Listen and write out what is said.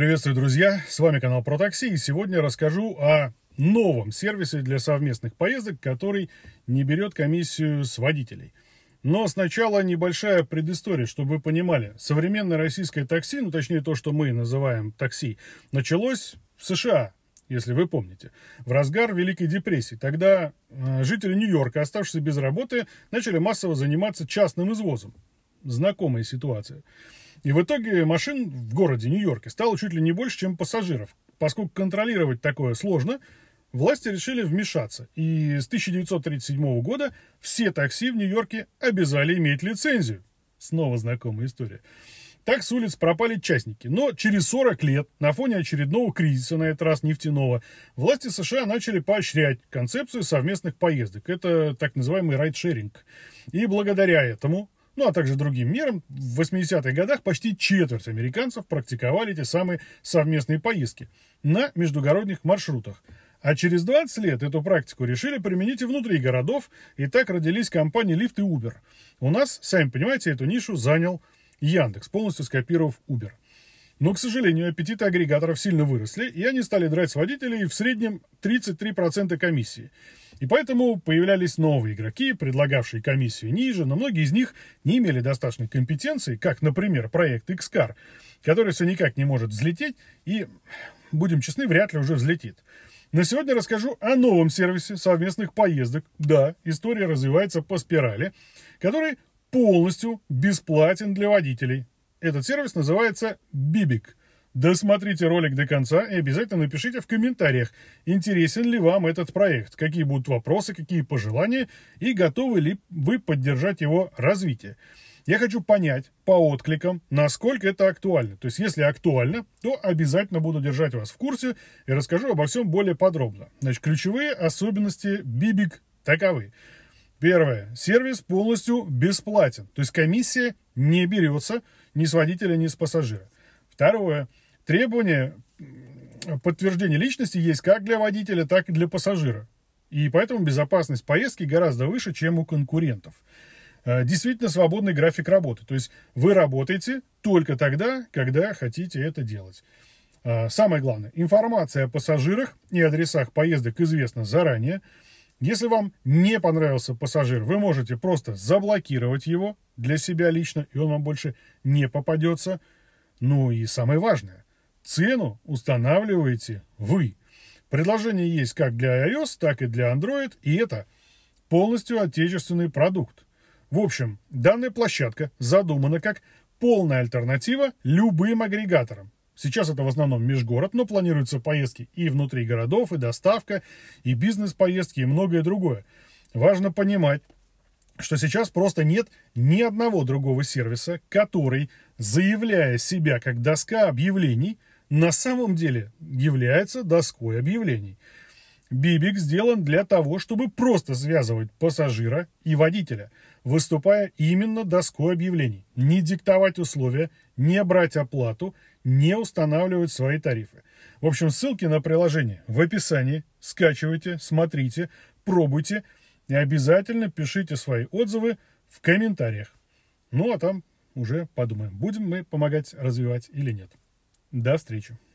Приветствую, друзья! С вами канал Про Такси, и сегодня расскажу о новом сервисе для совместных поездок, который не берет комиссию с водителей. Но сначала небольшая предыстория, чтобы вы понимали. Современное российское такси, ну точнее то, что мы называем такси, началось в США, если вы помните, в разгар Великой депрессии. Тогда э, жители Нью-Йорка, оставшиеся без работы, начали массово заниматься частным извозом. Знакомая ситуация. И в итоге машин в городе Нью-Йорке стало чуть ли не больше, чем пассажиров. Поскольку контролировать такое сложно, власти решили вмешаться. И с 1937 года все такси в Нью-Йорке обязали иметь лицензию. Снова знакомая история. Так с улиц пропали частники. Но через 40 лет, на фоне очередного кризиса, на этот раз нефтяного, власти США начали поощрять концепцию совместных поездок. Это так называемый райдшеринг. И благодаря этому ну а также другим мерам, в 80-х годах почти четверть американцев практиковали эти самые совместные поездки на междугородних маршрутах. А через 20 лет эту практику решили применить и внутри городов, и так родились компании Lyft и Uber. У нас, сами понимаете, эту нишу занял Яндекс, полностью скопировав Uber. Но, к сожалению, аппетиты агрегаторов сильно выросли, и они стали драть с водителей в среднем 33% комиссии. И поэтому появлялись новые игроки, предлагавшие комиссию ниже, но многие из них не имели достаточной компетенции, как, например, проект XCAR, который все никак не может взлететь и, будем честны, вряд ли уже взлетит. На сегодня расскажу о новом сервисе совместных поездок. Да, история развивается по спирали, который полностью бесплатен для водителей. Этот сервис называется Бибик. Досмотрите ролик до конца и обязательно напишите в комментариях, интересен ли вам этот проект, какие будут вопросы, какие пожелания и готовы ли вы поддержать его развитие. Я хочу понять по откликам, насколько это актуально. То есть, если актуально, то обязательно буду держать вас в курсе и расскажу обо всем более подробно. Значит, ключевые особенности Бибик таковы. Первое. Сервис полностью бесплатен. То есть комиссия не берется ни с водителя, ни с пассажира. Второе. Требование подтверждения личности есть как для водителя, так и для пассажира. И поэтому безопасность поездки гораздо выше, чем у конкурентов. Э, действительно свободный график работы. То есть вы работаете только тогда, когда хотите это делать. Э, самое главное, информация о пассажирах и адресах поездок известна заранее. Если вам не понравился пассажир, вы можете просто заблокировать его для себя лично, и он вам больше не попадется. Ну и самое важное, цену устанавливаете вы. Предложение есть как для iOS, так и для Android, и это полностью отечественный продукт. В общем, данная площадка задумана как полная альтернатива любым агрегаторам, Сейчас это в основном межгород, но планируются поездки и внутри городов, и доставка, и бизнес-поездки, и многое другое. Важно понимать, что сейчас просто нет ни одного другого сервиса, который, заявляя себя как доска объявлений, на самом деле является доской объявлений. Бибик сделан для того, чтобы просто связывать пассажира и водителя, выступая именно доской объявлений. Не диктовать условия, не брать оплату – не устанавливают свои тарифы. В общем, ссылки на приложение в описании. Скачивайте, смотрите, пробуйте и обязательно пишите свои отзывы в комментариях. Ну а там уже подумаем, будем мы помогать развивать или нет. До встречи!